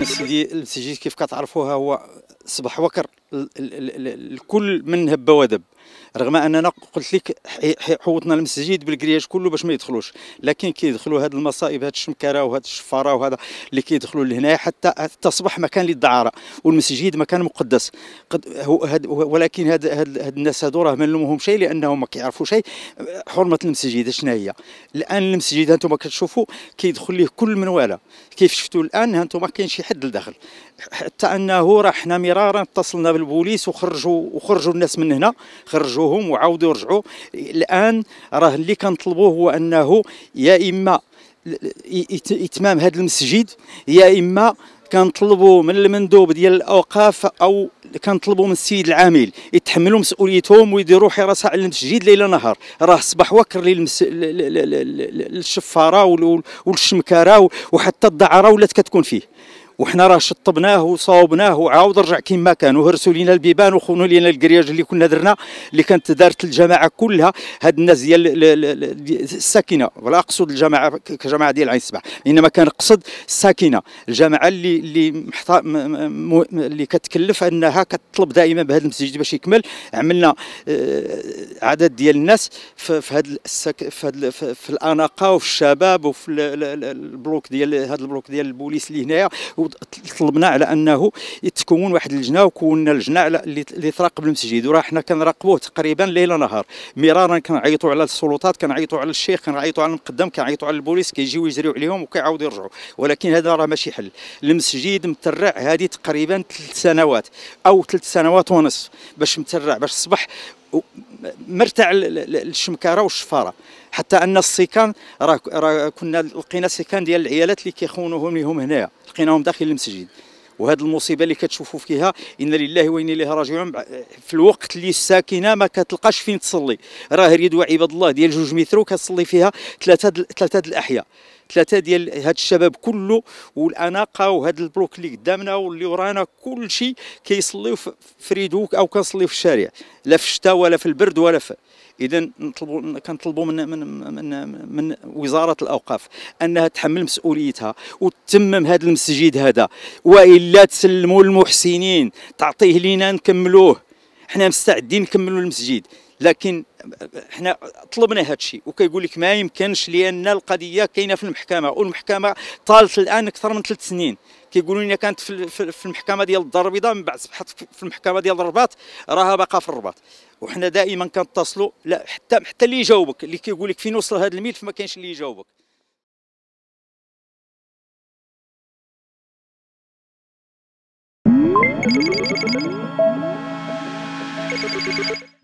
السيدي البسيجيت كيف كتعرفوها هو صباح وكر الكل من هب ودب رغم اننا قلت لك حوطنا المسجد بالكرياج كله باش ما يدخلوش لكن كيدخلوا هاد المصائب هاد الشمكره وهاد الشفاره وهذا اللي كيدخلوا لهنا حتى حتى مكان للدعاره والمسجد مكان مقدس قد هاد ولكن هاد, هاد, هاد الناس هادو راه ما نلومهم شيء لانهم ما كيعرفوا شيء حرمه المسجد شنو هي الان المسجد انتم كتشوفوا كيدخل ليه كل من والا كيف شفتوا الان هانتوما كاين شي حد لداخل حتى انه راه حنا مرارا اتصلنا بالبوليس وخرجوا وخرجوا الناس من هنا خرجوهم وعاودوا رجعوا الان راه اللي كنطلبوه هو انه يا اما اتمام هذا المسجد يا اما كنطلبوا من المندوب ديال الاوقاف او كنطلبوا من السيد العامل يتحملوا مسؤوليتهم ويديروا حراسه على المسجد ليل نهار راه صباح وكر للشفاره والشمكاره وحتى الدعاره ولات كتكون فيه وحنا راه شطبناه وصاوبناه وعاود رجع كما كان وهرسوا لينا البيبان وخونوا لينا الكرياج اللي كنا درنا اللي كانت دارت الجماعه كلها هاد الناس ديال الساكنه ولا اقصد الجماعه كجماعه ديال عين السبع انما كنقصد الساكنه الجماعه اللي اللي م... اللي كتكلف انها كتطلب دائما بهذا المسجد باش يكمل عملنا آه، عدد ديال الناس في هذا السك... في, هاد في الاناقه وفي الشباب وفي البلوك ديال هذا البلوك ديال البوليس اللي هنايا طلبنا على انه تكون واحد اللجنه وكوننا اللجنه على اللي تراقب المسجد وراه حنا كنراقبوه تقريبا ليل نهار مرارا كنعيطوا على السلطات كنعيطوا على الشيخ كنعيطوا على المقدم كنعيطوا على البوليس كيجيو يجريو عليهم وكيعاودوا يرجعوا ولكن هذا راه ماشي حل المسجد مترع هذه تقريبا ثلاث سنوات او ثلاث سنوات ونص باش مترع باش الصبح مرتع الشمكاره والشفاره حتى ان السيكان راه كنا لقينا سيكان ديال العيالات اللي كيخونوهم ليهم هنايا لقيناهم داخل المسجد وهذه المصيبه اللي كتشوفوا فيها ان لله وان اليه راجعون في الوقت اللي الساكنه ما كتلقاش فين تصلي راه ريدوا عباد الله ديال جوج مترو كتصلي فيها ثلاثه ثلاثه الاحياء ثلاثه ديال هاد الشباب كله والاناقه وهاد البلوك اللي قدامنا واللي ورانا كل شيء كيصليو في فريدوك او كنصليو في الشارع لا في الشتاء ولا في البرد ولا في اذا نطلبوا كنطلبوا من من من من وزاره الاوقاف انها تحمل مسؤوليتها وتتمم هذا المسجد هذا والا تسلموا للمحسنين تعطيه لينا نكملوه حنا مستعدين نكملوا المسجد لكن حنا طلبنا هذا الشيء وكيقول لك ما يمكنش لان القضيه كاينه في المحكمه والمحكمه طالت الان اكثر من ثلاث سنين كيقولوا لنا كانت في المحكمه ديال الدار البيضاء من بعد صبحت في المحكمه ديال الرباط راها باقا في الرباط وحنا دائما كنتصلوا لا حتى حتى اللي يجاوبك اللي كيقول لك فين وصل هذا الملف ما كاينش اللي يجاوبك Thank you.